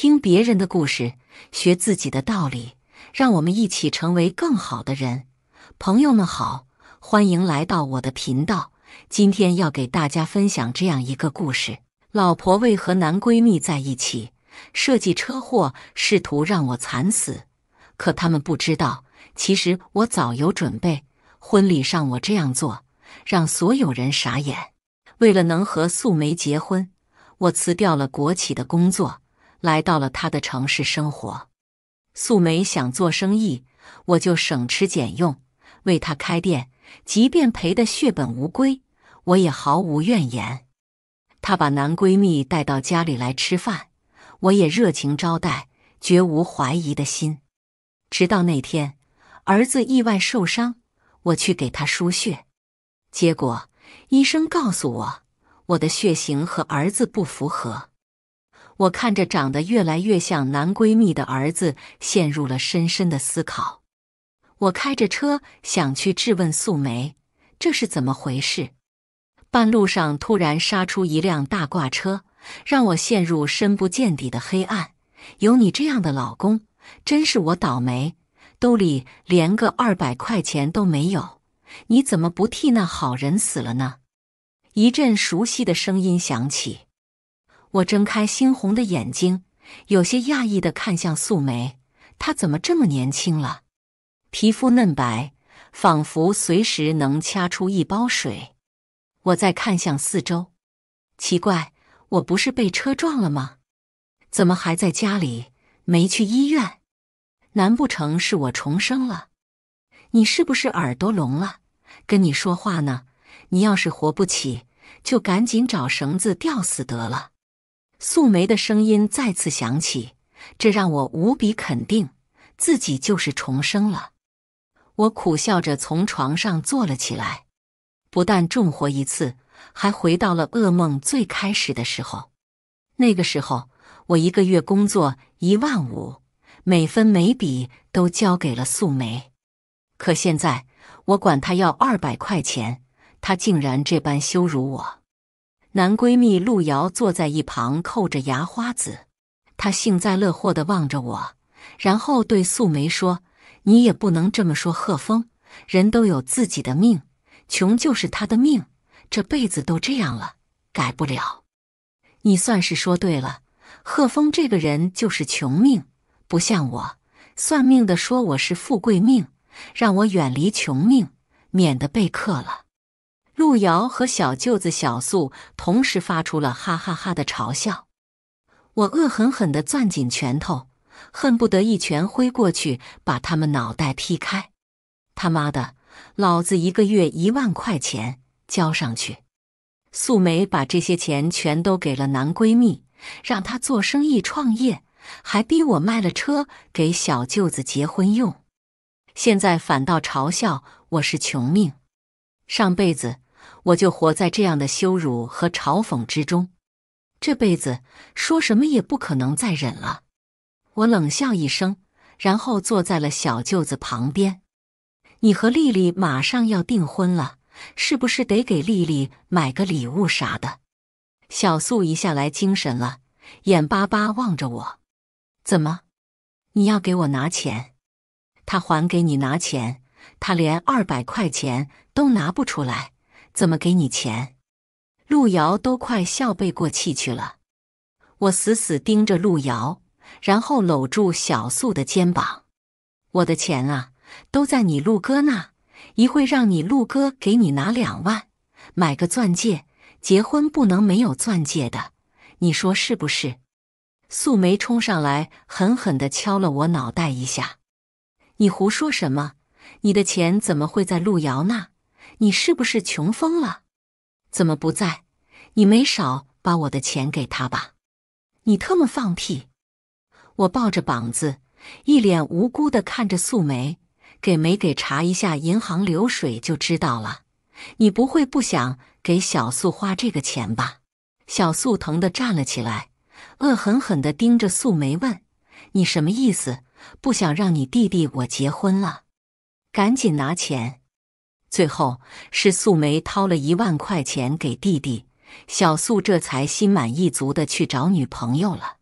听别人的故事，学自己的道理，让我们一起成为更好的人。朋友们好，欢迎来到我的频道。今天要给大家分享这样一个故事：老婆为和男闺蜜在一起，设计车祸，试图让我惨死。可他们不知道，其实我早有准备。婚礼上我这样做，让所有人傻眼。为了能和素梅结婚，我辞掉了国企的工作。来到了他的城市生活，素梅想做生意，我就省吃俭用为她开店，即便赔得血本无归，我也毫无怨言。她把男闺蜜带到家里来吃饭，我也热情招待，绝无怀疑的心。直到那天，儿子意外受伤，我去给他输血，结果医生告诉我，我的血型和儿子不符合。我看着长得越来越像男闺蜜的儿子，陷入了深深的思考。我开着车想去质问素梅，这是怎么回事？半路上突然杀出一辆大挂车，让我陷入深不见底的黑暗。有你这样的老公，真是我倒霉！兜里连个二百块钱都没有，你怎么不替那好人死了呢？一阵熟悉的声音响起。我睁开猩红的眼睛，有些讶异的看向素梅，她怎么这么年轻了？皮肤嫩白，仿佛随时能掐出一包水。我再看向四周，奇怪，我不是被车撞了吗？怎么还在家里？没去医院？难不成是我重生了？你是不是耳朵聋了？跟你说话呢，你要是活不起，就赶紧找绳子吊死得了。素梅的声音再次响起，这让我无比肯定，自己就是重生了。我苦笑着从床上坐了起来，不但重活一次，还回到了噩梦最开始的时候。那个时候，我一个月工作一万五，每分每笔都交给了素梅。可现在，我管她要二百块钱，她竟然这般羞辱我。男闺蜜陆遥坐在一旁，扣着牙花子，他幸灾乐祸地望着我，然后对素梅说：“你也不能这么说，贺峰，人都有自己的命，穷就是他的命，这辈子都这样了，改不了。”你算是说对了，贺峰这个人就是穷命，不像我，算命的说我是富贵命，让我远离穷命，免得被克了。路遥和小舅子小素同时发出了“哈哈哈”的嘲笑，我恶狠狠地攥紧拳头，恨不得一拳挥过去把他们脑袋劈开。他妈的，老子一个月一万块钱交上去，素梅把这些钱全都给了男闺蜜，让她做生意创业，还逼我卖了车给小舅子结婚用，现在反倒嘲笑我是穷命，上辈子。我就活在这样的羞辱和嘲讽之中，这辈子说什么也不可能再忍了。我冷笑一声，然后坐在了小舅子旁边。你和丽丽马上要订婚了，是不是得给丽丽买个礼物啥的？小素一下来精神了，眼巴巴望着我。怎么，你要给我拿钱？他还给你拿钱？他连二百块钱都拿不出来。怎么给你钱？陆遥都快笑背过气去了。我死死盯着陆遥，然后搂住小素的肩膀。我的钱啊，都在你陆哥那。一会让你陆哥给你拿两万，买个钻戒，结婚不能没有钻戒的。你说是不是？素梅冲上来，狠狠地敲了我脑袋一下。你胡说什么？你的钱怎么会在陆遥那？你是不是穷疯了？怎么不在？你没少把我的钱给他吧？你特么放屁！我抱着膀子，一脸无辜的看着素梅，给没给查一下银行流水就知道了。你不会不想给小素花这个钱吧？小素疼的站了起来，恶狠狠的盯着素梅问：“你什么意思？不想让你弟弟我结婚了？赶紧拿钱！”最后是素梅掏了一万块钱给弟弟小素，这才心满意足的去找女朋友了。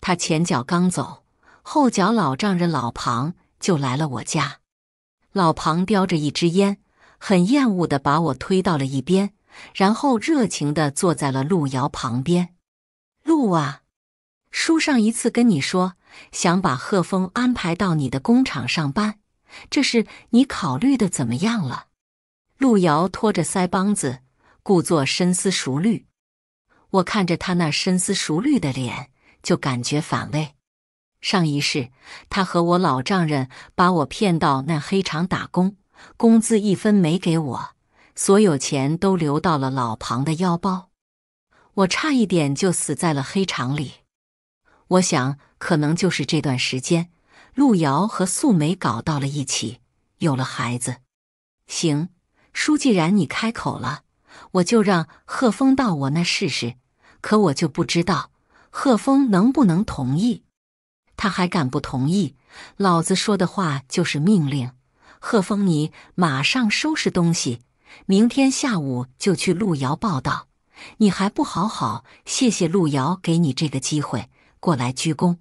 他前脚刚走，后脚老丈人老庞就来了我家。老庞叼着一支烟，很厌恶的把我推到了一边，然后热情的坐在了路遥旁边。路啊，叔上一次跟你说想把贺峰安排到你的工厂上班，这事你考虑的怎么样了？陆遥拖着腮帮子，故作深思熟虑。我看着他那深思熟虑的脸，就感觉反胃。上一世，他和我老丈人把我骗到那黑厂打工，工资一分没给我，所有钱都流到了老庞的腰包。我差一点就死在了黑厂里。我想，可能就是这段时间，陆遥和素梅搞到了一起，有了孩子。行。书既然你开口了，我就让贺峰到我那试试。可我就不知道贺峰能不能同意。他还敢不同意？老子说的话就是命令。贺峰，你马上收拾东西，明天下午就去路遥报道。你还不好好谢谢路遥给你这个机会，过来鞠躬。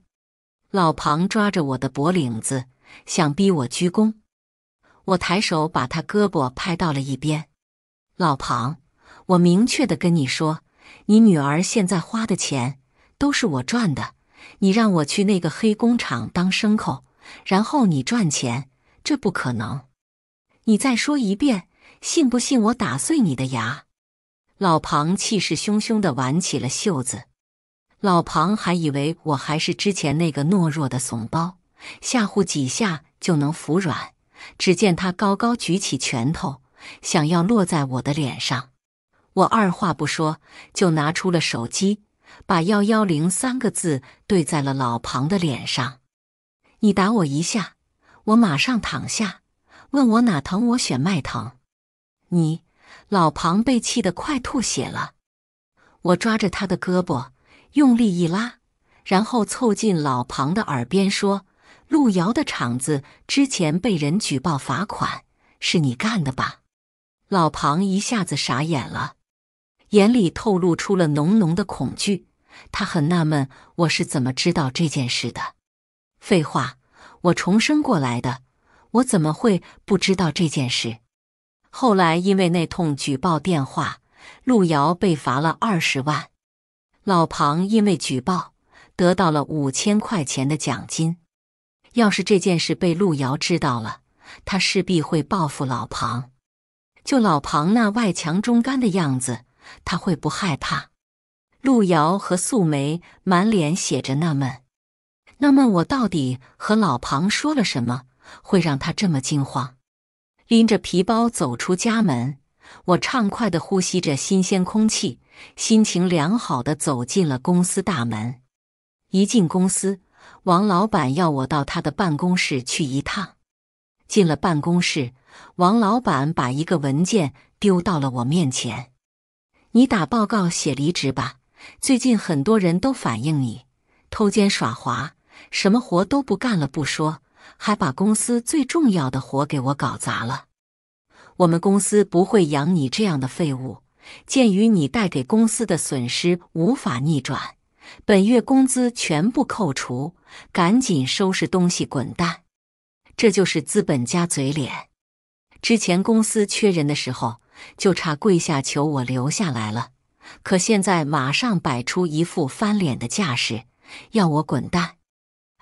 老庞抓着我的脖领子，想逼我鞠躬。我抬手把他胳膊拍到了一边，老庞，我明确的跟你说，你女儿现在花的钱都是我赚的，你让我去那个黑工厂当牲口，然后你赚钱，这不可能！你再说一遍，信不信我打碎你的牙？老庞气势汹汹的挽起了袖子，老庞还以为我还是之前那个懦弱的怂包，吓唬几下就能服软。只见他高高举起拳头，想要落在我的脸上。我二话不说，就拿出了手机，把“幺幺零”三个字对在了老庞的脸上。你打我一下，我马上躺下。问我哪疼，我选脉疼。你，老庞被气得快吐血了。我抓着他的胳膊，用力一拉，然后凑近老庞的耳边说。路遥的厂子之前被人举报罚款，是你干的吧？老庞一下子傻眼了，眼里透露出了浓浓的恐惧。他很纳闷，我是怎么知道这件事的？废话，我重生过来的，我怎么会不知道这件事？后来因为那通举报电话，路遥被罚了二十万，老庞因为举报得到了五千块钱的奖金。要是这件事被陆遥知道了，他势必会报复老庞。就老庞那外强中干的样子，他会不害怕？陆遥和素梅满脸写着纳闷：那么我到底和老庞说了什么，会让他这么惊慌？拎着皮包走出家门，我畅快地呼吸着新鲜空气，心情良好的走进了公司大门。一进公司。王老板要我到他的办公室去一趟。进了办公室，王老板把一个文件丢到了我面前：“你打报告写离职吧。最近很多人都反映你偷奸耍滑，什么活都不干了不说，还把公司最重要的活给我搞砸了。我们公司不会养你这样的废物。鉴于你带给公司的损失无法逆转。”本月工资全部扣除，赶紧收拾东西滚蛋！这就是资本家嘴脸。之前公司缺人的时候，就差跪下求我留下来了。可现在马上摆出一副翻脸的架势，要我滚蛋，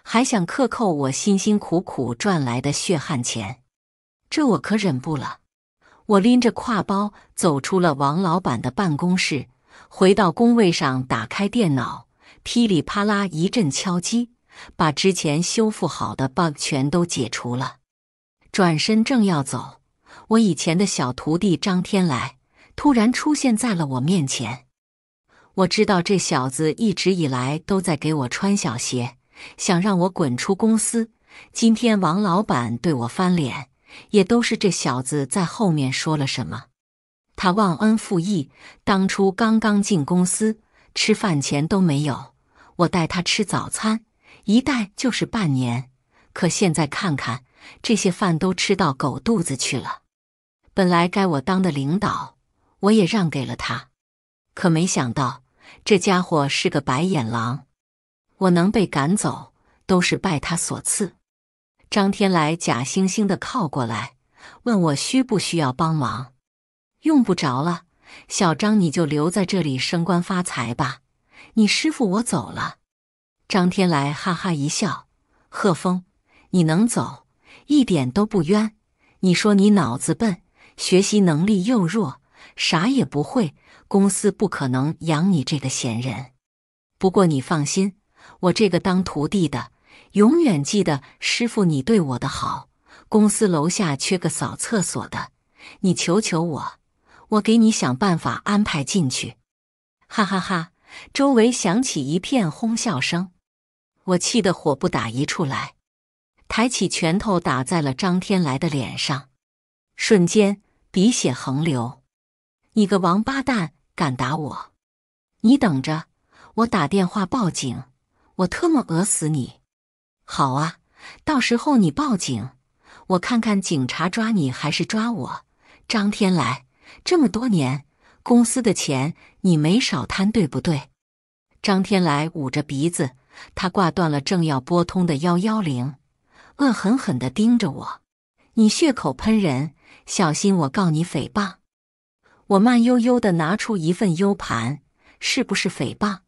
还想克扣我辛辛苦苦赚来的血汗钱，这我可忍不了。我拎着挎包走出了王老板的办公室，回到工位上，打开电脑。噼里啪啦一阵敲击，把之前修复好的 bug 全都解除了。转身正要走，我以前的小徒弟张天来突然出现在了我面前。我知道这小子一直以来都在给我穿小鞋，想让我滚出公司。今天王老板对我翻脸，也都是这小子在后面说了什么。他忘恩负义，当初刚刚进公司，吃饭钱都没有。我带他吃早餐，一带就是半年。可现在看看，这些饭都吃到狗肚子去了。本来该我当的领导，我也让给了他。可没想到这家伙是个白眼狼。我能被赶走，都是拜他所赐。张天来假惺惺的靠过来，问我需不需要帮忙。用不着了，小张，你就留在这里升官发财吧。你师傅，我走了。张天来哈哈一笑。贺峰，你能走，一点都不冤。你说你脑子笨，学习能力又弱，啥也不会，公司不可能养你这个闲人。不过你放心，我这个当徒弟的，永远记得师傅你对我的好。公司楼下缺个扫厕所的，你求求我，我给你想办法安排进去。哈哈哈。周围响起一片哄笑声，我气得火不打一处来，抬起拳头打在了张天来的脸上，瞬间鼻血横流。你个王八蛋，敢打我！你等着，我打电话报警，我特么讹死你！好啊，到时候你报警，我看看警察抓你还是抓我。张天来，这么多年。公司的钱你没少贪，对不对？张天来捂着鼻子，他挂断了正要拨通的幺幺零，恶狠狠地盯着我：“你血口喷人，小心我告你诽谤！”我慢悠悠地拿出一份 U 盘：“是不是诽谤？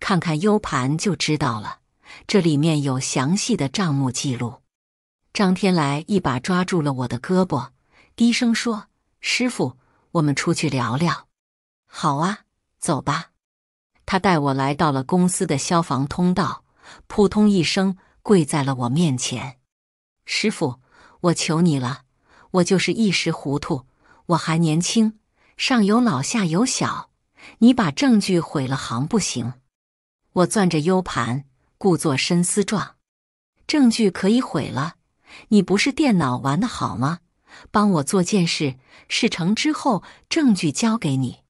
看看 U 盘就知道了，这里面有详细的账目记录。”张天来一把抓住了我的胳膊，低声说：“师傅，我们出去聊聊。”好啊，走吧。他带我来到了公司的消防通道，扑通一声跪在了我面前。师傅，我求你了，我就是一时糊涂，我还年轻，上有老下有小。你把证据毁了行不行？我攥着 U 盘，故作深思状。证据可以毁了，你不是电脑玩的好吗？帮我做件事，事成之后证据交给你。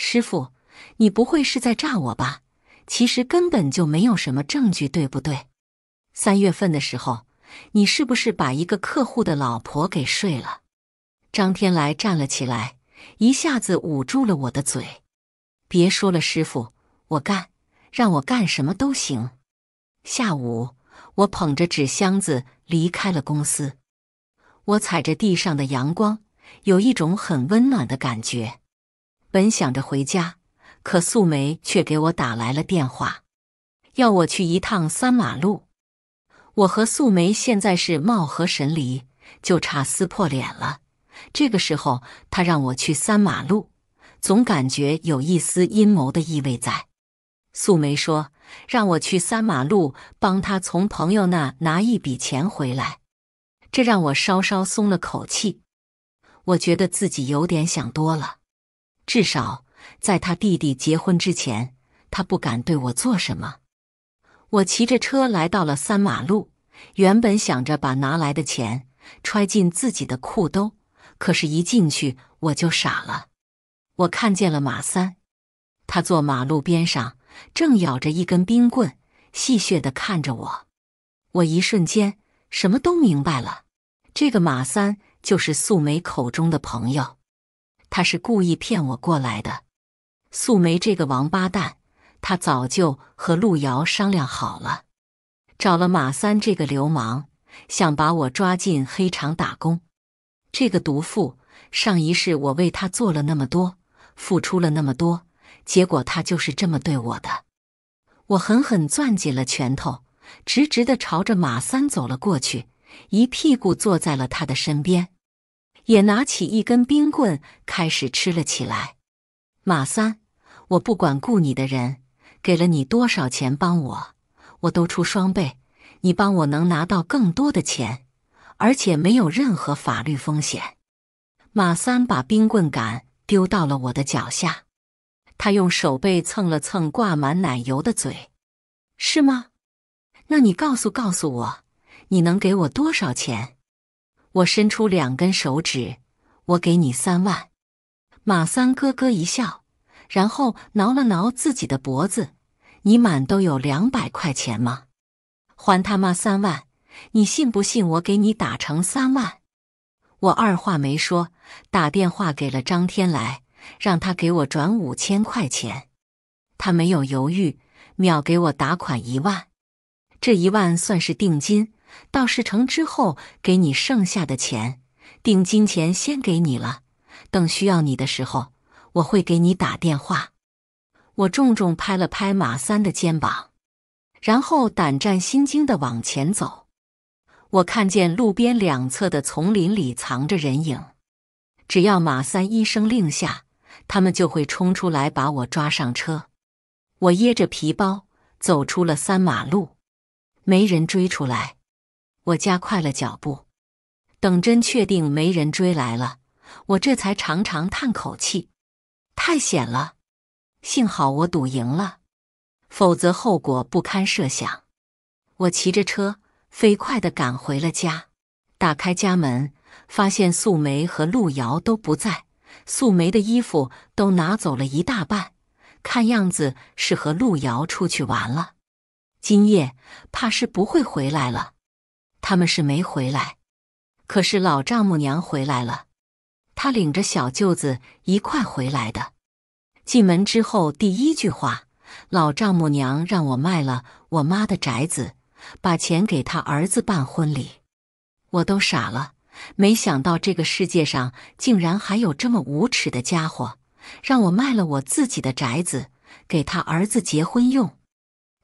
师傅，你不会是在诈我吧？其实根本就没有什么证据，对不对？三月份的时候，你是不是把一个客户的老婆给睡了？张天来站了起来，一下子捂住了我的嘴。别说了，师傅，我干，让我干什么都行。下午，我捧着纸箱子离开了公司。我踩着地上的阳光，有一种很温暖的感觉。本想着回家，可素梅却给我打来了电话，要我去一趟三马路。我和素梅现在是貌合神离，就差撕破脸了。这个时候他让我去三马路，总感觉有一丝阴谋的意味在。素梅说让我去三马路，帮她从朋友那拿一笔钱回来，这让我稍稍松了口气。我觉得自己有点想多了。至少在他弟弟结婚之前，他不敢对我做什么。我骑着车来到了三马路，原本想着把拿来的钱揣进自己的裤兜，可是，一进去我就傻了。我看见了马三，他坐马路边上，正咬着一根冰棍，戏谑的看着我。我一瞬间什么都明白了，这个马三就是素梅口中的朋友。他是故意骗我过来的，素梅这个王八蛋，他早就和陆遥商量好了，找了马三这个流氓，想把我抓进黑厂打工。这个毒妇，上一世我为他做了那么多，付出了那么多，结果他就是这么对我的。我狠狠攥紧了拳头，直直的朝着马三走了过去，一屁股坐在了他的身边。也拿起一根冰棍，开始吃了起来。马三，我不管雇你的人给了你多少钱帮我，我都出双倍。你帮我能拿到更多的钱，而且没有任何法律风险。马三把冰棍杆丢到了我的脚下，他用手背蹭了蹭挂满奶油的嘴，是吗？那你告诉告诉我，你能给我多少钱？我伸出两根手指，我给你三万。马三咯咯一笑，然后挠了挠自己的脖子。你满都有两百块钱吗？还他妈三万？你信不信我给你打成三万？我二话没说，打电话给了张天来，让他给我转五千块钱。他没有犹豫，秒给我打款一万。这一万算是定金。到事成之后，给你剩下的钱，定金钱先给你了。等需要你的时候，我会给你打电话。我重重拍了拍马三的肩膀，然后胆战心惊的往前走。我看见路边两侧的丛林里藏着人影，只要马三一声令下，他们就会冲出来把我抓上车。我掖着皮包走出了三马路，没人追出来。我加快了脚步，等真确定没人追来了，我这才长长叹口气，太险了，幸好我赌赢了，否则后果不堪设想。我骑着车飞快的赶回了家，打开家门，发现素梅和陆瑶都不在，素梅的衣服都拿走了一大半，看样子是和陆瑶出去玩了，今夜怕是不会回来了。他们是没回来，可是老丈母娘回来了，她领着小舅子一块回来的。进门之后，第一句话，老丈母娘让我卖了我妈的宅子，把钱给他儿子办婚礼。我都傻了，没想到这个世界上竟然还有这么无耻的家伙，让我卖了我自己的宅子给他儿子结婚用，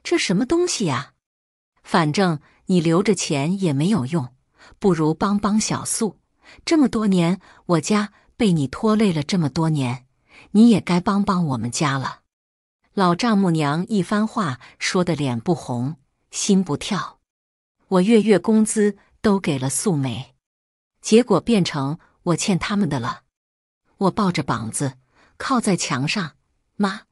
这什么东西呀？反正。你留着钱也没有用，不如帮帮小素。这么多年，我家被你拖累了这么多年，你也该帮帮我们家了。老丈母娘一番话说得脸不红心不跳。我月月工资都给了素梅，结果变成我欠他们的了。我抱着膀子靠在墙上，妈，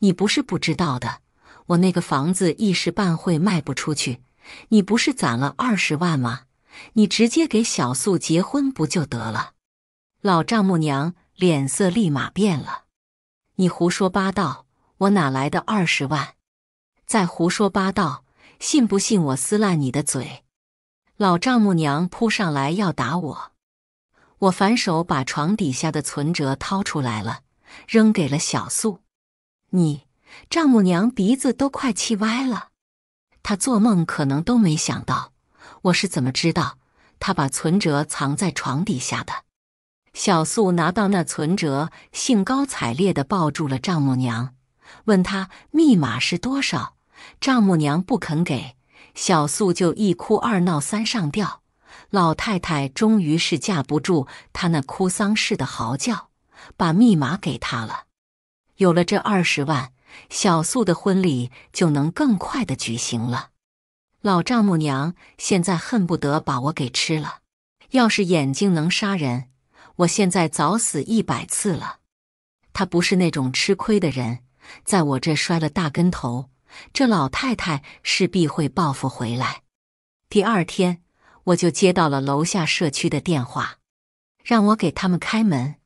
你不是不知道的，我那个房子一时半会卖不出去。你不是攒了二十万吗？你直接给小素结婚不就得了？老丈母娘脸色立马变了。你胡说八道！我哪来的二十万？再胡说八道，信不信我撕烂你的嘴？老丈母娘扑上来要打我，我反手把床底下的存折掏出来了，扔给了小素。你丈母娘鼻子都快气歪了。他做梦可能都没想到，我是怎么知道他把存折藏在床底下的。小素拿到那存折，兴高采烈的抱住了丈母娘，问他密码是多少。丈母娘不肯给，小素就一哭二闹三上吊。老太太终于是架不住她那哭丧似的嚎叫，把密码给她了。有了这二十万。小素的婚礼就能更快的举行了。老丈母娘现在恨不得把我给吃了。要是眼睛能杀人，我现在早死一百次了。她不是那种吃亏的人，在我这摔了大跟头，这老太太势必会报复回来。第二天，我就接到了楼下社区的电话，让我给他们开门。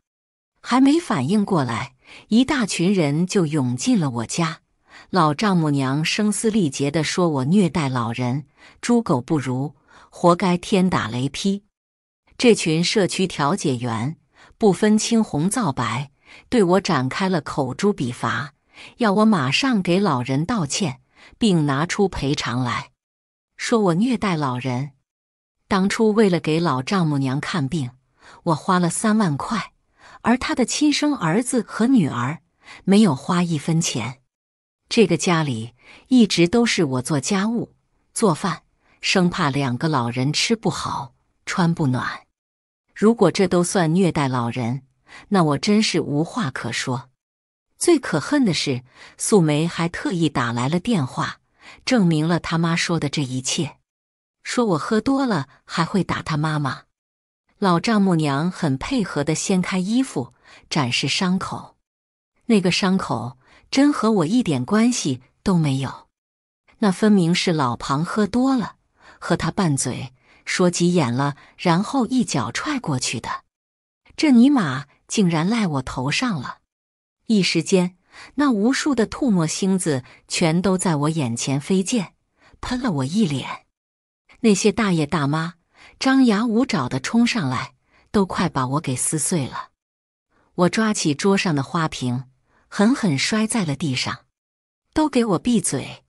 还没反应过来。一大群人就涌进了我家，老丈母娘声嘶力竭地说：“我虐待老人，猪狗不如，活该天打雷劈。”这群社区调解员不分青红皂白，对我展开了口诛笔伐，要我马上给老人道歉，并拿出赔偿来，说我虐待老人。当初为了给老丈母娘看病，我花了三万块。而他的亲生儿子和女儿没有花一分钱，这个家里一直都是我做家务、做饭，生怕两个老人吃不好、穿不暖。如果这都算虐待老人，那我真是无话可说。最可恨的是，素梅还特意打来了电话，证明了他妈说的这一切，说我喝多了还会打他妈妈。老丈母娘很配合的掀开衣服，展示伤口。那个伤口真和我一点关系都没有，那分明是老庞喝多了，和他拌嘴，说急眼了，然后一脚踹过去的。这尼玛竟然赖我头上了！一时间，那无数的吐沫星子全都在我眼前飞溅，喷了我一脸。那些大爷大妈。张牙舞爪的冲上来，都快把我给撕碎了！我抓起桌上的花瓶，狠狠摔在了地上。都给我闭嘴！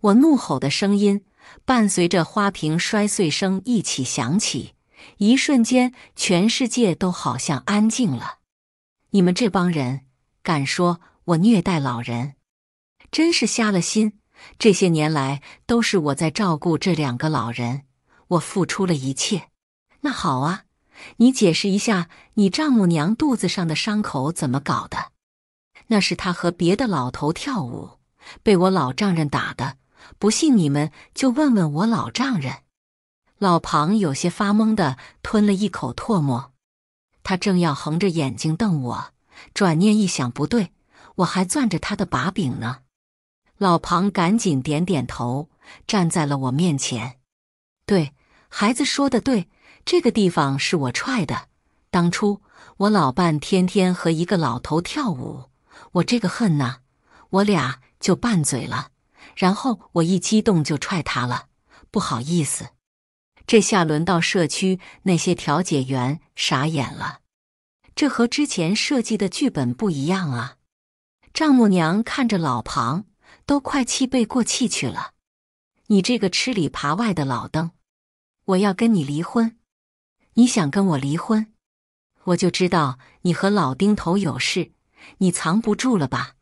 我怒吼的声音伴随着花瓶摔碎声一起响起，一瞬间，全世界都好像安静了。你们这帮人敢说我虐待老人，真是瞎了心！这些年来都是我在照顾这两个老人。我付出了一切，那好啊，你解释一下，你丈母娘肚子上的伤口怎么搞的？那是她和别的老头跳舞，被我老丈人打的。不信你们就问问我老丈人。老庞有些发懵的吞了一口唾沫，他正要横着眼睛瞪我，转念一想不对，我还攥着他的把柄呢。老庞赶紧点点头，站在了我面前。对。孩子说的对，这个地方是我踹的。当初我老伴天天和一个老头跳舞，我这个恨呐，我俩就拌嘴了。然后我一激动就踹他了，不好意思。这下轮到社区那些调解员傻眼了，这和之前设计的剧本不一样啊！丈母娘看着老庞，都快气背过气去了。你这个吃里扒外的老登！我要跟你离婚，你想跟我离婚，我就知道你和老丁头有事，你藏不住了吧？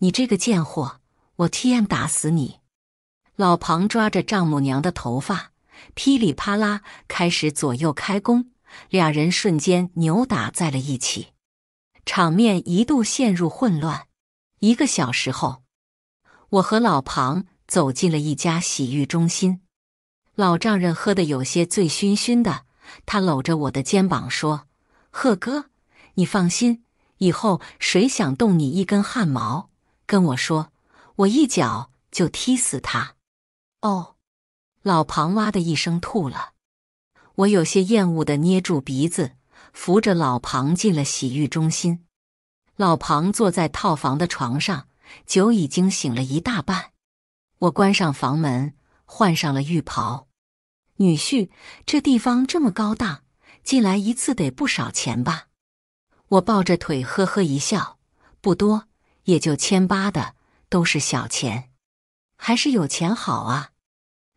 你这个贱货，我 T M 打死你！老庞抓着丈母娘的头发，噼里啪啦开始左右开弓，俩人瞬间扭打在了一起，场面一度陷入混乱。一个小时后，我和老庞走进了一家洗浴中心。老丈人喝的有些醉醺醺的，他搂着我的肩膀说：“贺哥，你放心，以后谁想动你一根汗毛，跟我说，我一脚就踢死他。”哦，老庞哇的一声吐了，我有些厌恶的捏住鼻子，扶着老庞进了洗浴中心。老庞坐在套房的床上，酒已经醒了一大半。我关上房门。换上了浴袍，女婿，这地方这么高大，进来一次得不少钱吧？我抱着腿呵呵一笑，不多，也就千八的，都是小钱，还是有钱好啊！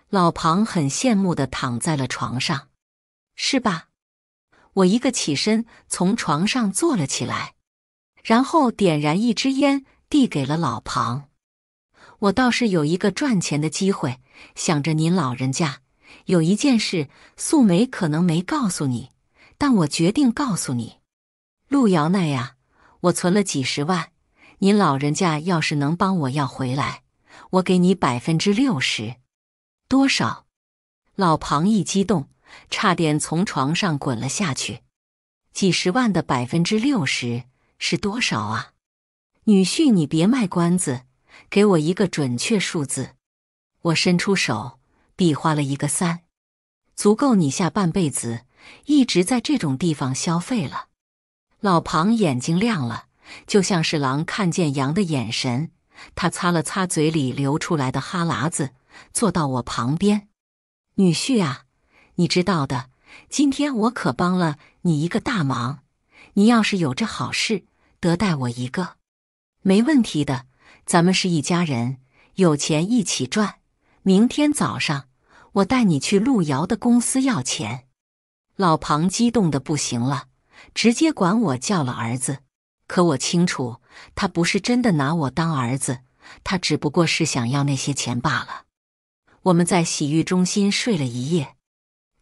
老庞很羡慕的躺在了床上，是吧？我一个起身从床上坐了起来，然后点燃一支烟递给了老庞。我倒是有一个赚钱的机会，想着您老人家有一件事素梅可能没告诉你，但我决定告诉你。陆遥那呀，我存了几十万，您老人家要是能帮我要回来，我给你百分之六十。多少？老庞一激动，差点从床上滚了下去。几十万的百分之六十是多少啊？女婿，你别卖关子。给我一个准确数字，我伸出手比划了一个三，足够你下半辈子一直在这种地方消费了。老庞眼睛亮了，就像是狼看见羊的眼神。他擦了擦嘴里流出来的哈喇子，坐到我旁边。女婿啊，你知道的，今天我可帮了你一个大忙。你要是有这好事，得带我一个，没问题的。咱们是一家人，有钱一起赚。明天早上我带你去路遥的公司要钱。老庞激动的不行了，直接管我叫了儿子。可我清楚，他不是真的拿我当儿子，他只不过是想要那些钱罢了。我们在洗浴中心睡了一夜，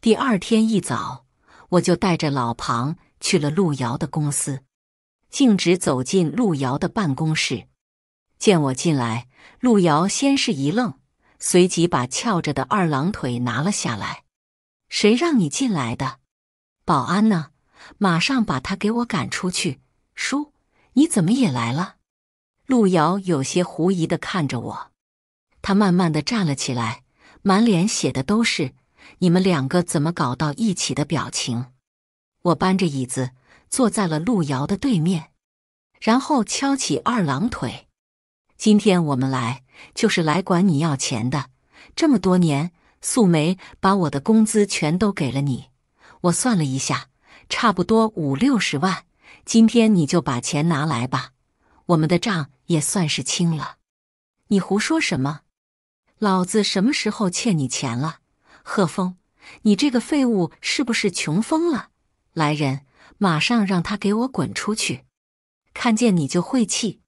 第二天一早我就带着老庞去了路遥的公司，径直走进路遥的办公室。见我进来，陆瑶先是一愣，随即把翘着的二郎腿拿了下来。谁让你进来的？保安呢？马上把他给我赶出去！叔，你怎么也来了？陆瑶有些狐疑的看着我，他慢慢的站了起来，满脸写的都是你们两个怎么搞到一起的表情。我搬着椅子坐在了陆瑶的对面，然后敲起二郎腿。今天我们来就是来管你要钱的。这么多年，素梅把我的工资全都给了你。我算了一下，差不多五六十万。今天你就把钱拿来吧，我们的账也算是清了。你胡说什么？老子什么时候欠你钱了？贺峰，你这个废物是不是穷疯了？来人，马上让他给我滚出去！看见你就晦气。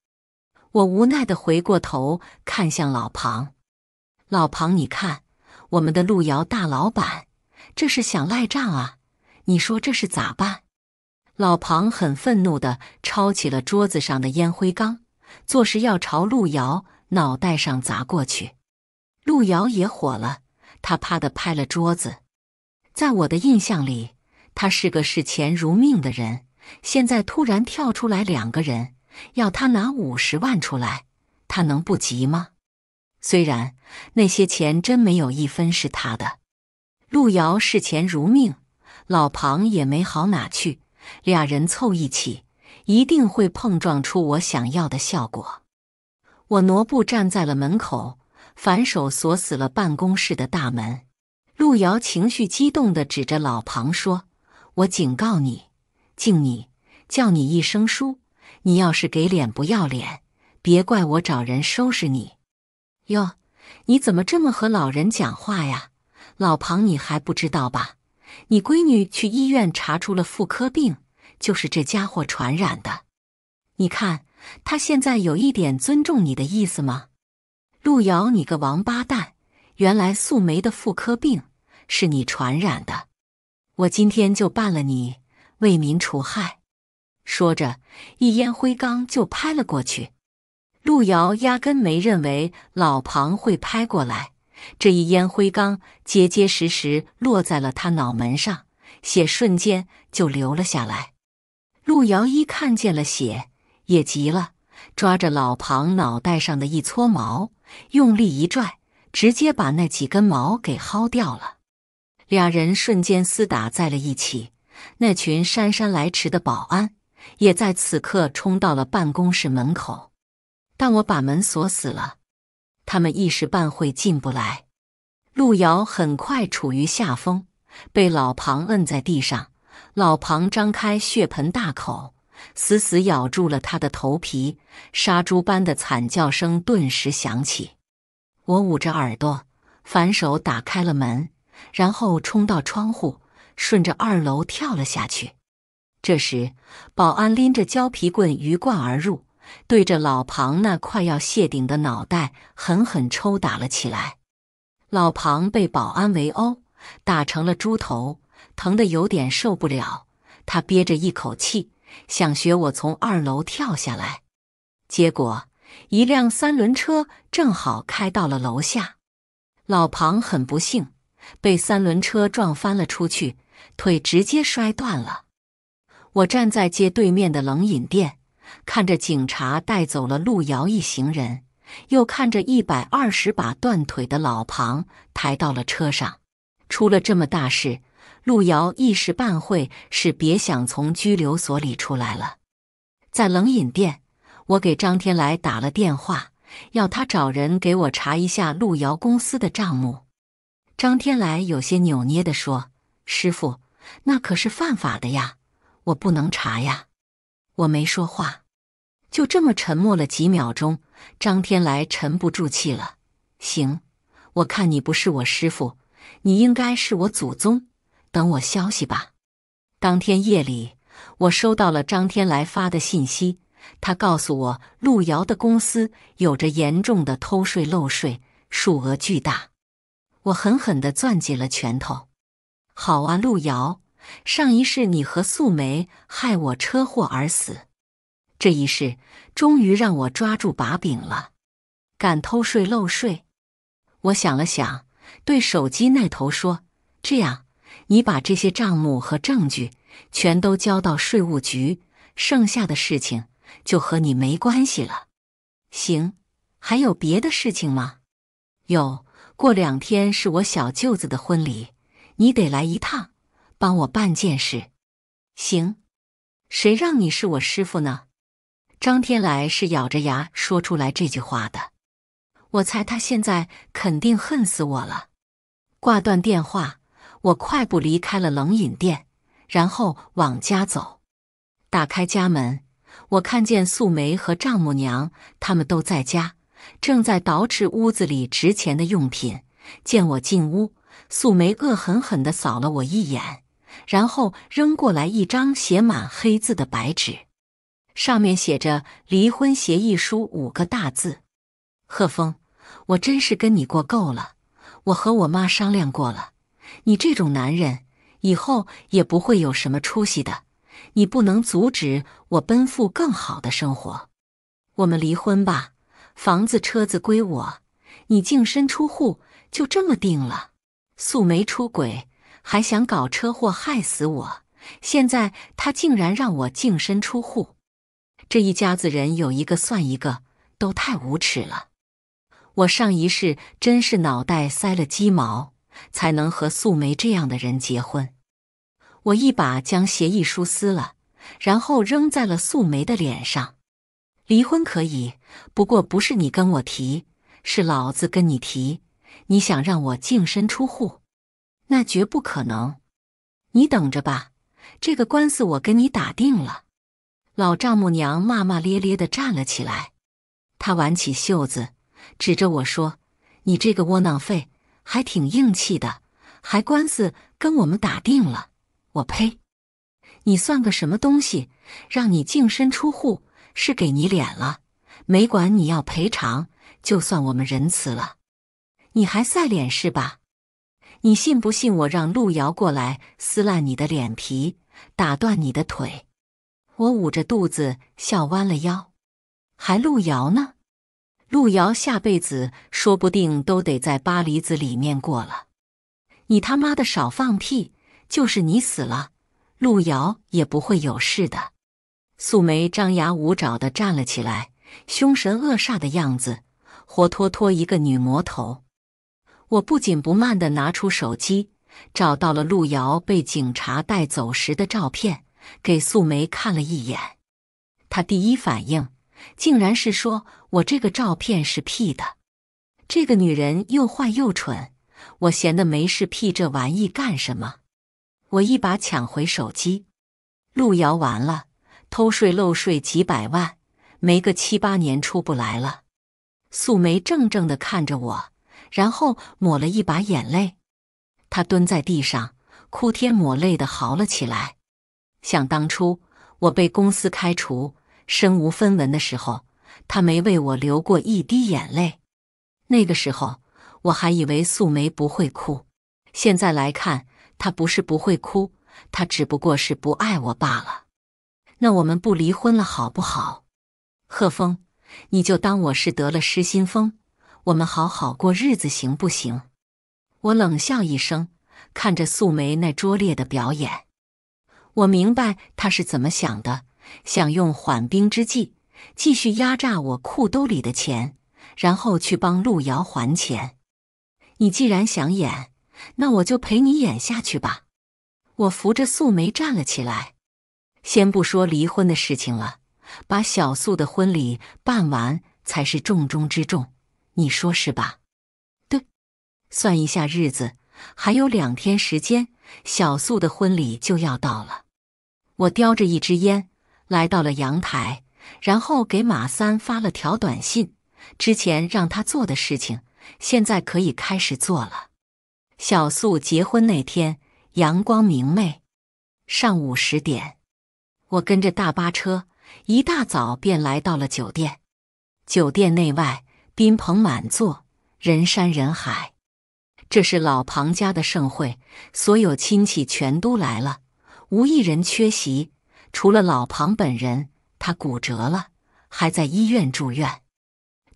我无奈的回过头看向老庞，老庞，你看，我们的路遥大老板这是想赖账啊！你说这是咋办？老庞很愤怒的抄起了桌子上的烟灰缸，作势要朝路遥脑袋上砸过去。路遥也火了，他啪的拍了桌子。在我的印象里，他是个视钱如命的人，现在突然跳出来两个人。要他拿五十万出来，他能不急吗？虽然那些钱真没有一分是他的。路遥视钱如命，老庞也没好哪去，俩人凑一起，一定会碰撞出我想要的效果。我挪步站在了门口，反手锁死了办公室的大门。路遥情绪激动地指着老庞说：“我警告你，敬你，叫你一声叔。”你要是给脸不要脸，别怪我找人收拾你。哟，你怎么这么和老人讲话呀？老庞，你还不知道吧？你闺女去医院查出了妇科病，就是这家伙传染的。你看他现在有一点尊重你的意思吗？陆遥，你个王八蛋！原来素梅的妇科病是你传染的，我今天就办了你，为民除害。说着，一烟灰缸就拍了过去。路遥压根没认为老庞会拍过来，这一烟灰缸结结实实落在了他脑门上，血瞬间就流了下来。路遥一看见了血，也急了，抓着老庞脑袋上的一撮毛，用力一拽，直接把那几根毛给薅掉了。俩人瞬间厮打在了一起，那群姗姗来迟的保安。也在此刻冲到了办公室门口，但我把门锁死了，他们一时半会进不来。陆瑶很快处于下风，被老庞摁在地上，老庞张开血盆大口，死死咬住了他的头皮，杀猪般的惨叫声顿时响起。我捂着耳朵，反手打开了门，然后冲到窗户，顺着二楼跳了下去。这时，保安拎着胶皮棍鱼贯而入，对着老庞那快要谢顶的脑袋狠狠抽打了起来。老庞被保安围殴，打成了猪头，疼得有点受不了。他憋着一口气，想学我从二楼跳下来，结果一辆三轮车正好开到了楼下。老庞很不幸，被三轮车撞翻了出去，腿直接摔断了。我站在街对面的冷饮店，看着警察带走了路遥一行人，又看着一百二十把断腿的老庞抬到了车上。出了这么大事，路遥一时半会是别想从拘留所里出来了。在冷饮店，我给张天来打了电话，要他找人给我查一下路遥公司的账目。张天来有些扭捏地说：“师傅，那可是犯法的呀。”我不能查呀，我没说话，就这么沉默了几秒钟。张天来沉不住气了，行，我看你不是我师傅，你应该是我祖宗，等我消息吧。当天夜里，我收到了张天来发的信息，他告诉我，路遥的公司有着严重的偷税漏税，数额巨大。我狠狠地攥紧了拳头。好啊，路遥。上一世你和素梅害我车祸而死，这一世终于让我抓住把柄了。敢偷税漏税！我想了想，对手机那头说：“这样，你把这些账目和证据全都交到税务局，剩下的事情就和你没关系了。”行，还有别的事情吗？有，过两天是我小舅子的婚礼，你得来一趟。帮我办件事，行，谁让你是我师傅呢？张天来是咬着牙说出来这句话的。我猜他现在肯定恨死我了。挂断电话，我快步离开了冷饮店，然后往家走。打开家门，我看见素梅和丈母娘，他们都在家，正在捯饬屋子里值钱的用品。见我进屋，素梅恶狠狠的扫了我一眼。然后扔过来一张写满黑字的白纸，上面写着“离婚协议书”五个大字。贺峰，我真是跟你过够了。我和我妈商量过了，你这种男人以后也不会有什么出息的。你不能阻止我奔赴更好的生活。我们离婚吧，房子、车子归我，你净身出户，就这么定了。素梅出轨。还想搞车祸害死我！现在他竟然让我净身出户，这一家子人有一个算一个，都太无耻了！我上一世真是脑袋塞了鸡毛，才能和素梅这样的人结婚。我一把将协议书撕了，然后扔在了素梅的脸上。离婚可以，不过不是你跟我提，是老子跟你提。你想让我净身出户？那绝不可能！你等着吧，这个官司我跟你打定了。老丈母娘骂骂咧咧的站了起来，她挽起袖子，指着我说：“你这个窝囊废，还挺硬气的，还官司跟我们打定了？我呸！你算个什么东西？让你净身出户是给你脸了，没管你要赔偿，就算我们仁慈了。你还赛脸是吧？”你信不信我让陆遥过来撕烂你的脸皮，打断你的腿？我捂着肚子笑弯了腰，还陆遥呢？陆遥下辈子说不定都得在巴黎子里面过了。你他妈的少放屁！就是你死了，陆遥也不会有事的。素梅张牙舞爪的站了起来，凶神恶煞的样子，活脱脱一个女魔头。我不紧不慢地拿出手机，找到了路遥被警察带走时的照片，给素梅看了一眼。她第一反应竟然是说我这个照片是 P 的。这个女人又坏又蠢，我闲得没事 P 这玩意干什么？我一把抢回手机。路遥完了，偷税漏税几百万，没个七八年出不来了。素梅怔怔地看着我。然后抹了一把眼泪，他蹲在地上，哭天抹泪的嚎了起来。想当初我被公司开除，身无分文的时候，他没为我流过一滴眼泪。那个时候我还以为素梅不会哭，现在来看，她不是不会哭，她只不过是不爱我罢了。那我们不离婚了好不好？贺峰，你就当我是得了失心疯。我们好好过日子，行不行？我冷笑一声，看着素梅那拙劣的表演，我明白她是怎么想的，想用缓兵之计，继续压榨我裤兜里的钱，然后去帮陆遥还钱。你既然想演，那我就陪你演下去吧。我扶着素梅站了起来。先不说离婚的事情了，把小素的婚礼办完才是重中之重。你说是吧？对，算一下日子，还有两天时间，小素的婚礼就要到了。我叼着一支烟来到了阳台，然后给马三发了条短信，之前让他做的事情，现在可以开始做了。小素结婚那天，阳光明媚，上午十点，我跟着大巴车一大早便来到了酒店。酒店内外。宾朋满座，人山人海。这是老庞家的盛会，所有亲戚全都来了，无一人缺席。除了老庞本人，他骨折了，还在医院住院。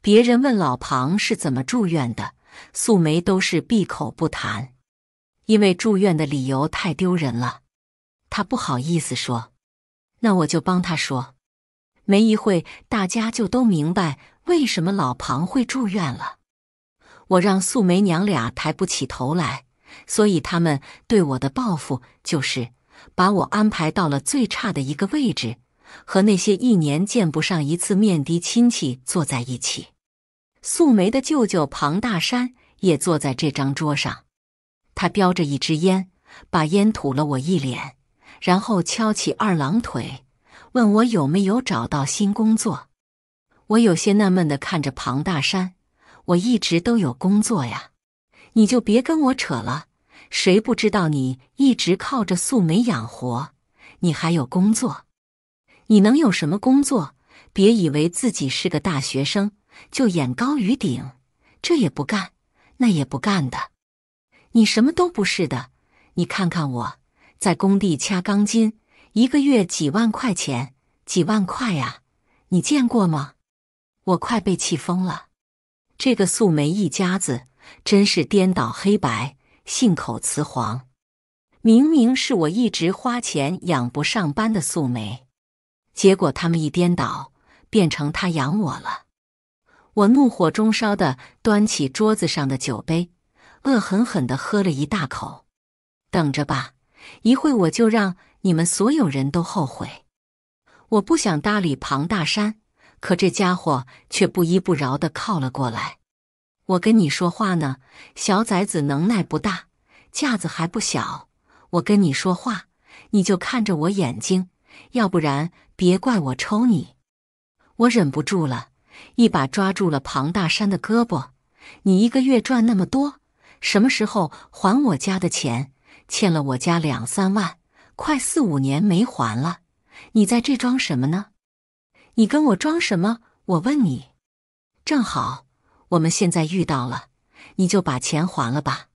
别人问老庞是怎么住院的，素梅都是闭口不谈，因为住院的理由太丢人了，她不好意思说。那我就帮他说。没一会，大家就都明白。为什么老庞会住院了？我让素梅娘俩抬不起头来，所以他们对我的报复就是把我安排到了最差的一个位置，和那些一年见不上一次面的亲戚坐在一起。素梅的舅舅庞大山也坐在这张桌上，他叼着一支烟，把烟吐了我一脸，然后翘起二郎腿，问我有没有找到新工作。我有些纳闷的看着庞大山，我一直都有工作呀，你就别跟我扯了。谁不知道你一直靠着素梅养活？你还有工作？你能有什么工作？别以为自己是个大学生就眼高于顶，这也不干，那也不干的。你什么都不是的。你看看我，在工地掐钢筋，一个月几万块钱，几万块呀？你见过吗？我快被气疯了！这个素梅一家子真是颠倒黑白、信口雌黄。明明是我一直花钱养不上班的素梅，结果他们一颠倒，变成他养我了。我怒火中烧的端起桌子上的酒杯，恶狠狠的喝了一大口。等着吧，一会我就让你们所有人都后悔！我不想搭理庞大山。可这家伙却不依不饶的靠了过来，我跟你说话呢，小崽子能耐不大，架子还不小。我跟你说话，你就看着我眼睛，要不然别怪我抽你。我忍不住了，一把抓住了庞大山的胳膊。你一个月赚那么多，什么时候还我家的钱？欠了我家两三万，快四五年没还了，你在这装什么呢？你跟我装什么？我问你，正好我们现在遇到了，你就把钱还了吧。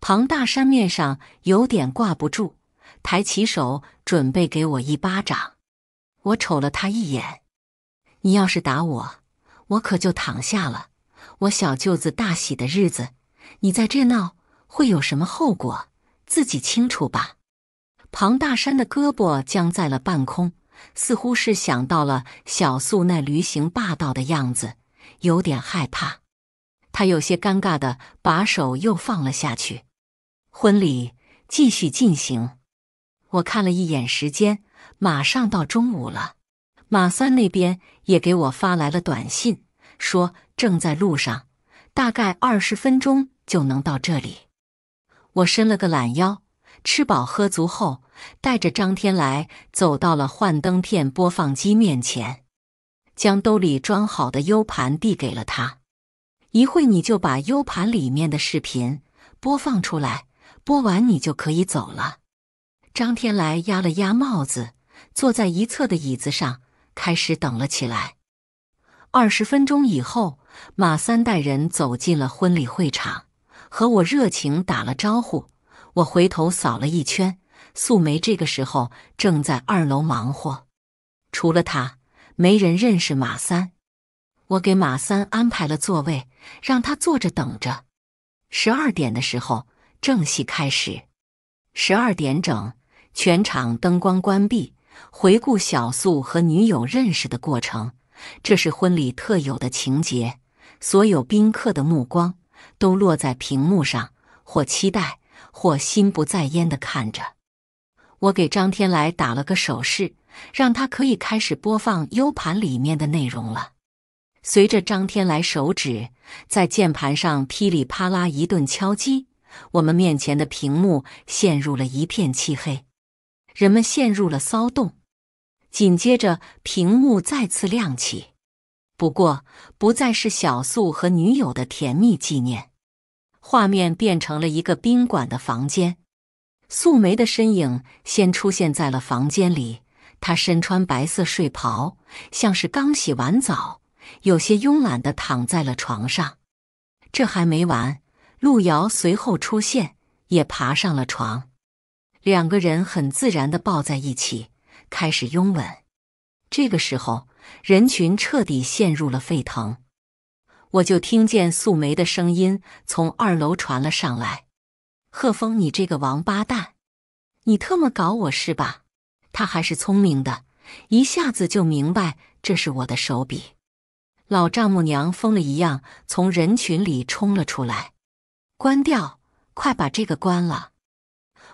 庞大山面上有点挂不住，抬起手准备给我一巴掌。我瞅了他一眼，你要是打我，我可就躺下了。我小舅子大喜的日子，你在这闹会有什么后果？自己清楚吧。庞大山的胳膊僵在了半空。似乎是想到了小素那驴行霸道的样子，有点害怕。他有些尴尬的把手又放了下去。婚礼继续进行。我看了一眼时间，马上到中午了。马三那边也给我发来了短信，说正在路上，大概二十分钟就能到这里。我伸了个懒腰。吃饱喝足后，带着张天来走到了幻灯片播放机面前，将兜里装好的 U 盘递给了他。一会你就把 U 盘里面的视频播放出来，播完你就可以走了。张天来压了压帽子，坐在一侧的椅子上开始等了起来。二十分钟以后，马三带人走进了婚礼会场，和我热情打了招呼。我回头扫了一圈，素梅这个时候正在二楼忙活。除了她，没人认识马三。我给马三安排了座位，让他坐着等着。十二点的时候，正戏开始。十二点整，全场灯光关闭。回顾小素和女友认识的过程，这是婚礼特有的情节。所有宾客的目光都落在屏幕上，或期待。或心不在焉的看着，我给张天来打了个手势，让他可以开始播放 U 盘里面的内容了。随着张天来手指在键盘上噼里啪啦一顿敲击，我们面前的屏幕陷入了一片漆黑，人们陷入了骚动。紧接着，屏幕再次亮起，不过不再是小素和女友的甜蜜纪念。画面变成了一个宾馆的房间，素梅的身影先出现在了房间里，她身穿白色睡袍，像是刚洗完澡，有些慵懒的躺在了床上。这还没完，路遥随后出现，也爬上了床，两个人很自然的抱在一起，开始拥吻。这个时候，人群彻底陷入了沸腾。我就听见素梅的声音从二楼传了上来：“贺峰，你这个王八蛋，你特么搞我是吧？”他还是聪明的，一下子就明白这是我的手笔。老丈母娘疯了一样从人群里冲了出来：“关掉，快把这个关了！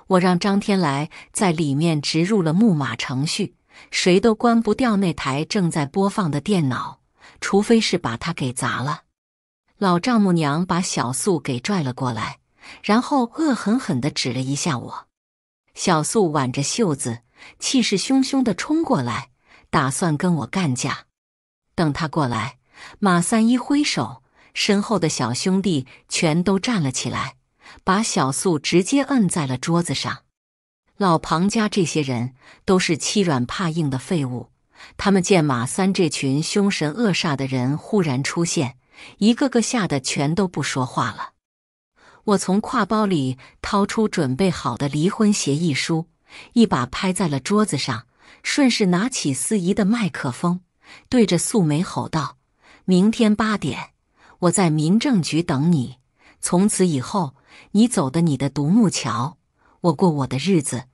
我让张天来在里面植入了木马程序，谁都关不掉那台正在播放的电脑。”除非是把他给砸了。老丈母娘把小素给拽了过来，然后恶狠狠的指了一下我。小素挽着袖子，气势汹汹的冲过来，打算跟我干架。等他过来，马三一挥手，身后的小兄弟全都站了起来，把小素直接摁在了桌子上。老庞家这些人都是欺软怕硬的废物。他们见马三这群凶神恶煞的人忽然出现，一个个吓得全都不说话了。我从挎包里掏出准备好的离婚协议书，一把拍在了桌子上，顺势拿起司仪的麦克风，对着素梅吼道：“明天八点，我在民政局等你。从此以后，你走的你的独木桥，我过我的日子。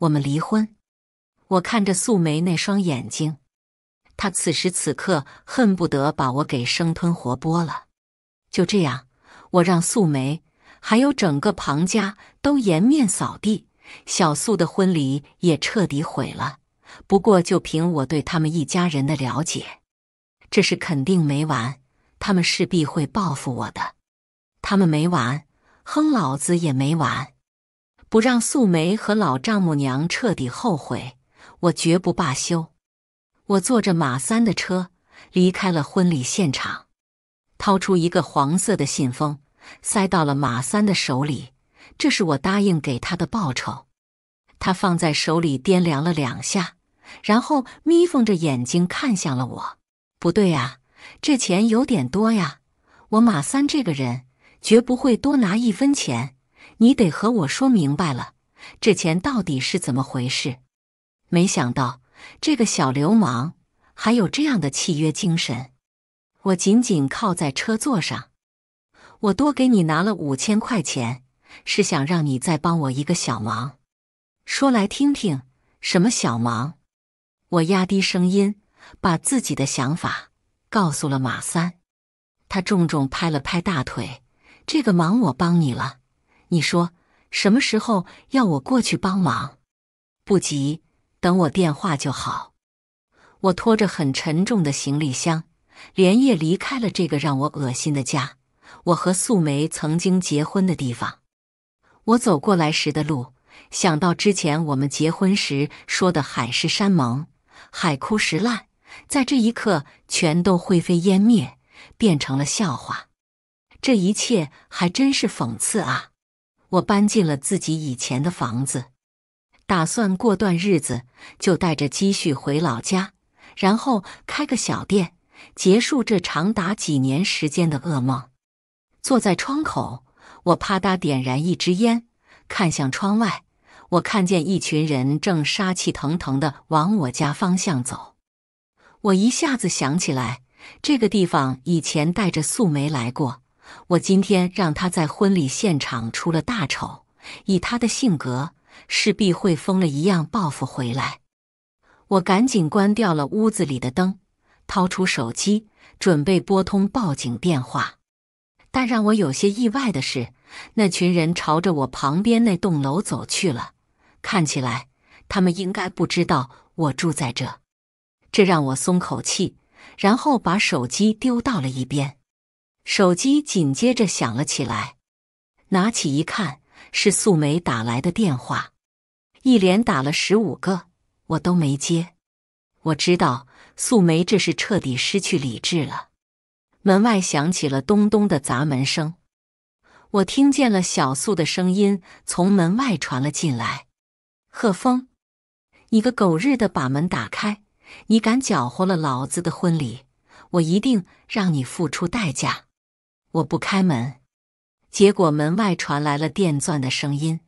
我们离婚。”我看着素梅那双眼睛，她此时此刻恨不得把我给生吞活剥了。就这样，我让素梅还有整个庞家都颜面扫地，小素的婚礼也彻底毁了。不过，就凭我对他们一家人的了解，这事肯定没完，他们势必会报复我的。他们没完，哼，老子也没完，不让素梅和老丈母娘彻底后悔。我绝不罢休。我坐着马三的车离开了婚礼现场，掏出一个黄色的信封，塞到了马三的手里。这是我答应给他的报酬。他放在手里掂量了两下，然后眯缝着眼睛看向了我。不对呀，这钱有点多呀。我马三这个人绝不会多拿一分钱。你得和我说明白了，这钱到底是怎么回事？没想到这个小流氓还有这样的契约精神。我紧紧靠在车座上，我多给你拿了五千块钱，是想让你再帮我一个小忙。说来听听，什么小忙？我压低声音，把自己的想法告诉了马三。他重重拍了拍大腿：“这个忙我帮你了。你说什么时候要我过去帮忙？不急。”等我电话就好。我拖着很沉重的行李箱，连夜离开了这个让我恶心的家。我和素梅曾经结婚的地方，我走过来时的路，想到之前我们结婚时说的海誓山盟，海枯石烂，在这一刻全都灰飞烟灭，变成了笑话。这一切还真是讽刺啊！我搬进了自己以前的房子。打算过段日子就带着积蓄回老家，然后开个小店，结束这长达几年时间的噩梦。坐在窗口，我啪嗒点燃一支烟，看向窗外，我看见一群人正杀气腾腾的往我家方向走。我一下子想起来，这个地方以前带着素梅来过。我今天让他在婚礼现场出了大丑，以他的性格。势必会疯了一样报复回来。我赶紧关掉了屋子里的灯，掏出手机，准备拨通报警电话。但让我有些意外的是，那群人朝着我旁边那栋楼走去了。看起来他们应该不知道我住在这，这让我松口气，然后把手机丢到了一边。手机紧接着响了起来，拿起一看。是素梅打来的电话，一连打了十五个，我都没接。我知道素梅这是彻底失去理智了。门外响起了咚咚的砸门声，我听见了小素的声音从门外传了进来：“贺峰，你个狗日的，把门打开！你敢搅和了老子的婚礼，我一定让你付出代价！”我不开门。结果门外传来了电钻的声音，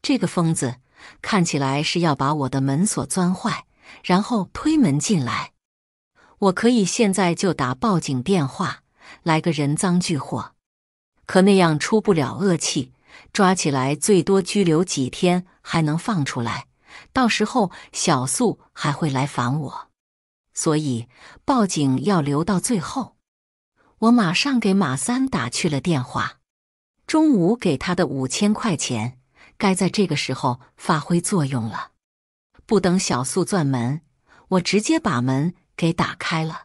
这个疯子看起来是要把我的门锁钻坏，然后推门进来。我可以现在就打报警电话，来个人赃俱获，可那样出不了恶气，抓起来最多拘留几天，还能放出来。到时候小素还会来烦我，所以报警要留到最后。我马上给马三打去了电话。中午给他的五千块钱，该在这个时候发挥作用了。不等小素钻门，我直接把门给打开了。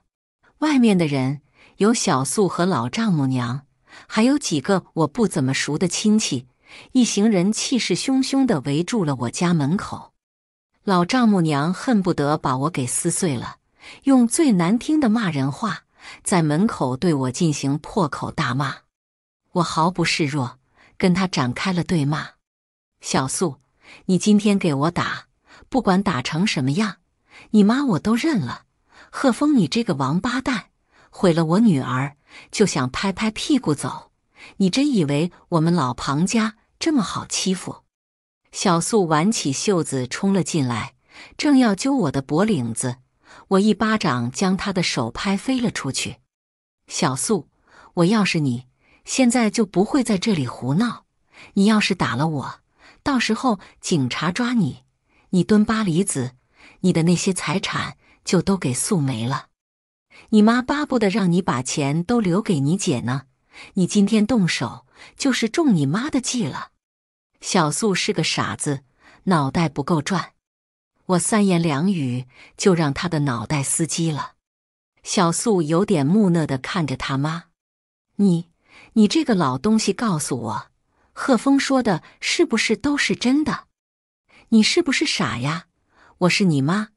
外面的人有小素和老丈母娘，还有几个我不怎么熟的亲戚，一行人气势汹汹的围住了我家门口。老丈母娘恨不得把我给撕碎了，用最难听的骂人话在门口对我进行破口大骂。我毫不示弱，跟他展开了对骂。小素，你今天给我打，不管打成什么样，你妈我都认了。贺峰，你这个王八蛋，毁了我女儿，就想拍拍屁股走？你真以为我们老庞家这么好欺负？小素挽起袖子冲了进来，正要揪我的脖领子，我一巴掌将他的手拍飞了出去。小素，我要是你。现在就不会在这里胡闹。你要是打了我，到时候警察抓你，你蹲八里子，你的那些财产就都给素没了。你妈巴不得让你把钱都留给你姐呢。你今天动手，就是中你妈的计了。小素是个傻子，脑袋不够转。我三言两语就让他的脑袋司机了。小素有点木讷的看着他妈，你。你这个老东西，告诉我，贺峰说的是不是都是真的？你是不是傻呀？我是你妈，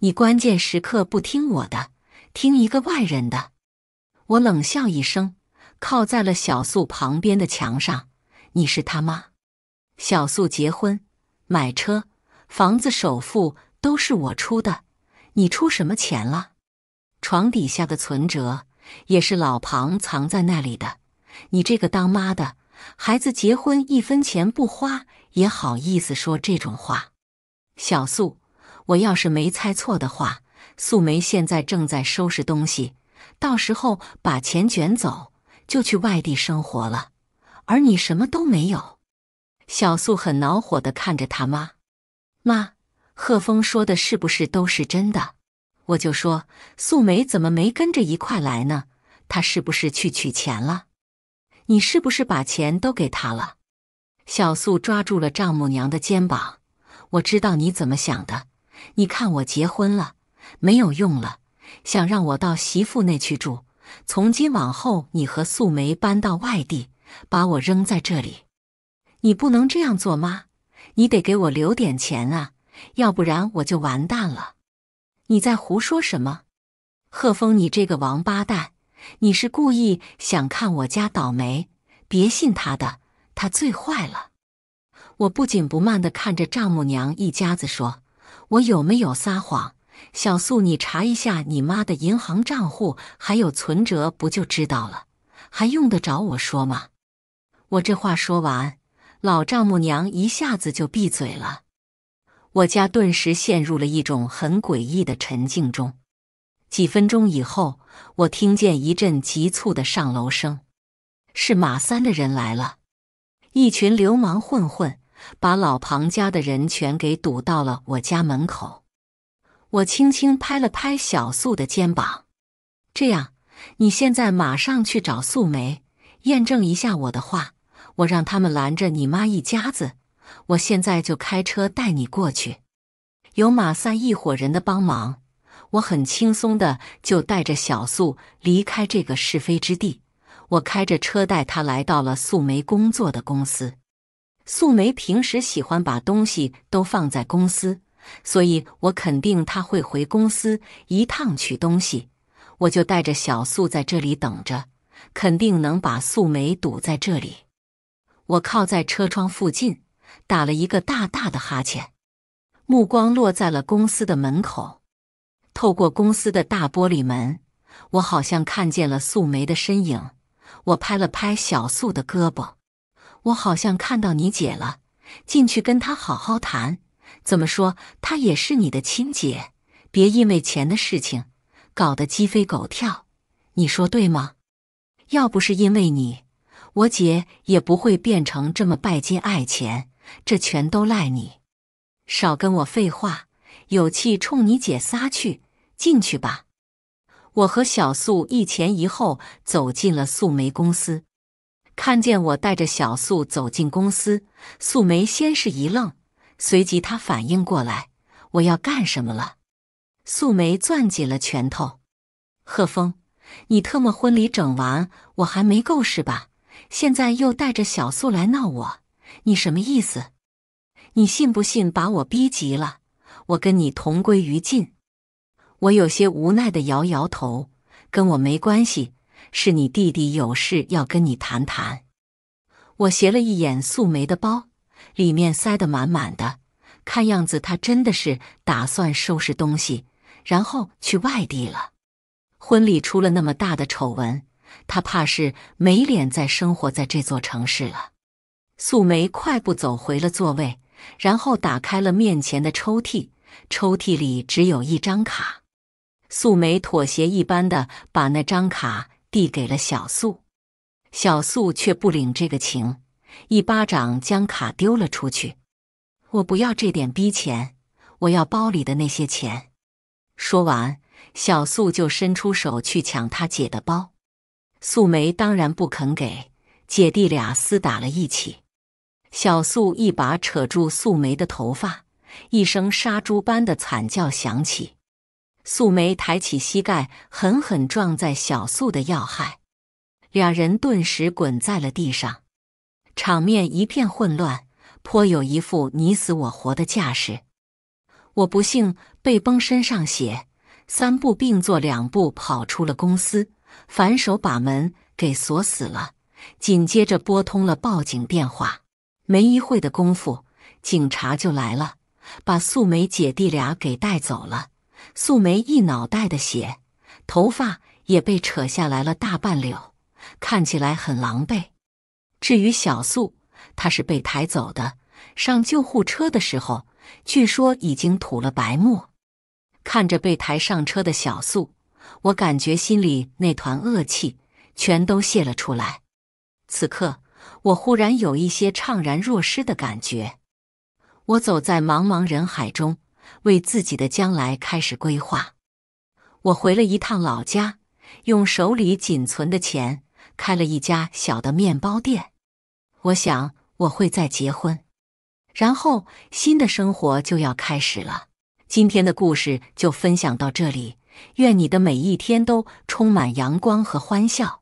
你关键时刻不听我的，听一个外人的？我冷笑一声，靠在了小素旁边的墙上。你是他妈？小素结婚、买车、房子首付都是我出的，你出什么钱了？床底下的存折也是老庞藏在那里的。你这个当妈的，孩子结婚一分钱不花也好意思说这种话？小素，我要是没猜错的话，素梅现在正在收拾东西，到时候把钱卷走就去外地生活了，而你什么都没有。小素很恼火的看着他妈，妈，贺峰说的是不是都是真的？我就说素梅怎么没跟着一块来呢？她是不是去取钱了？你是不是把钱都给他了？小素抓住了丈母娘的肩膀。我知道你怎么想的。你看我结婚了，没有用了，想让我到媳妇那去住。从今往后，你和素梅搬到外地，把我扔在这里。你不能这样做妈。你得给我留点钱啊，要不然我就完蛋了。你在胡说什么？贺峰，你这个王八蛋！你是故意想看我家倒霉，别信他的，他最坏了。我不紧不慢地看着丈母娘一家子说：“我有没有撒谎？小素，你查一下你妈的银行账户还有存折，不就知道了？还用得着我说吗？”我这话说完，老丈母娘一下子就闭嘴了，我家顿时陷入了一种很诡异的沉静中。几分钟以后，我听见一阵急促的上楼声，是马三的人来了。一群流氓混混把老庞家的人全给堵到了我家门口。我轻轻拍了拍小素的肩膀：“这样，你现在马上去找素梅，验证一下我的话。我让他们拦着你妈一家子。我现在就开车带你过去，有马三一伙人的帮忙。”我很轻松的就带着小素离开这个是非之地。我开着车带她来到了素梅工作的公司。素梅平时喜欢把东西都放在公司，所以我肯定她会回公司一趟取东西。我就带着小素在这里等着，肯定能把素梅堵在这里。我靠在车窗附近，打了一个大大的哈欠，目光落在了公司的门口。透过公司的大玻璃门，我好像看见了素梅的身影。我拍了拍小素的胳膊，我好像看到你姐了。进去跟她好好谈，怎么说她也是你的亲姐，别因为钱的事情搞得鸡飞狗跳。你说对吗？要不是因为你，我姐也不会变成这么拜金爱钱，这全都赖你。少跟我废话。有气冲你姐撒去，进去吧。我和小素一前一后走进了素梅公司。看见我带着小素走进公司，素梅先是一愣，随即她反应过来，我要干什么了？素梅攥紧了拳头。贺峰，你特么婚礼整完我还没够是吧？现在又带着小素来闹我，你什么意思？你信不信把我逼急了？我跟你同归于尽，我有些无奈的摇摇头。跟我没关系，是你弟弟有事要跟你谈谈。我斜了一眼素梅的包，里面塞得满满的，看样子她真的是打算收拾东西，然后去外地了。婚礼出了那么大的丑闻，她怕是没脸再生活在这座城市了。素梅快步走回了座位。然后打开了面前的抽屉，抽屉里只有一张卡。素梅妥协一般的把那张卡递给了小素，小素却不领这个情，一巴掌将卡丢了出去。我不要这点逼钱，我要包里的那些钱。说完，小素就伸出手去抢她姐的包，素梅当然不肯给，姐弟俩厮打了一起。小素一把扯住素梅的头发，一声杀猪般的惨叫响起。素梅抬起膝盖，狠狠撞在小素的要害，俩人顿时滚在了地上，场面一片混乱，颇有一副你死我活的架势。我不幸被崩身上血，三步并作两步跑出了公司，反手把门给锁死了，紧接着拨通了报警电话。没一会的功夫，警察就来了，把素梅姐弟俩给带走了。素梅一脑袋的血，头发也被扯下来了大半绺，看起来很狼狈。至于小素，她是被抬走的，上救护车的时候，据说已经吐了白沫。看着被抬上车的小素，我感觉心里那团恶气全都泄了出来。此刻。我忽然有一些怅然若失的感觉。我走在茫茫人海中，为自己的将来开始规划。我回了一趟老家，用手里仅存的钱开了一家小的面包店。我想我会再结婚，然后新的生活就要开始了。今天的故事就分享到这里，愿你的每一天都充满阳光和欢笑。